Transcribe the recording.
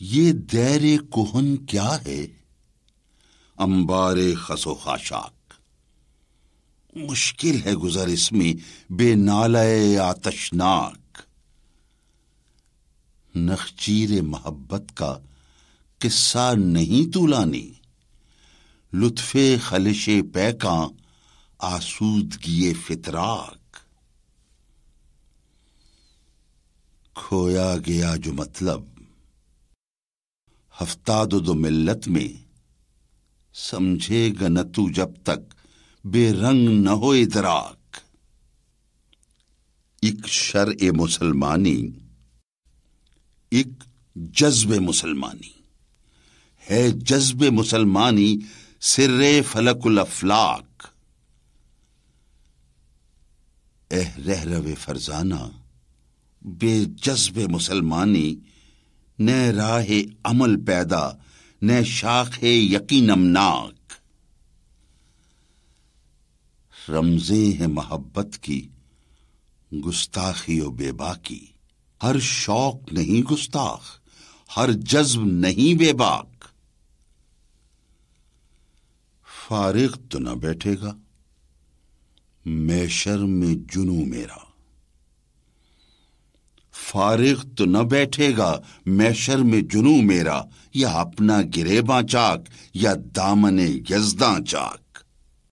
یہ دیر کوہن کیا ہے امبار خسو خاشاک مشکل ہے گزر اس میں بے نالے آتشناک نخچیر محبت کا قصہ نہیں تو لانی لطف خلش پیکاں آسودگی فطراک کھویا گیا جو مطلب ہفتاد دو ملت میں سمجھے گا نہ تو جب تک بے رنگ نہ ہو ادراک ایک شرع مسلمانی ایک جذب مسلمانی ہے جذب مسلمانی سر فلک الافلاق اہ رہ فرزانہ بے جذب مسلمانی نہ راہ عمل پیدا نہ شاخ ہے یقینم ناک رمزے ہے محبت کی گستاخی و بے باکی ہر شوق نہیں گستاخ ہر جذب نہیں بے باک فارغ تو نہ بیٹھے گا میں شرم میں جنو میرا فارغ تو نہ بیٹھے گا میشر میں جنو میرا یا اپنا گریباں چاک یا دامن یزداں چاک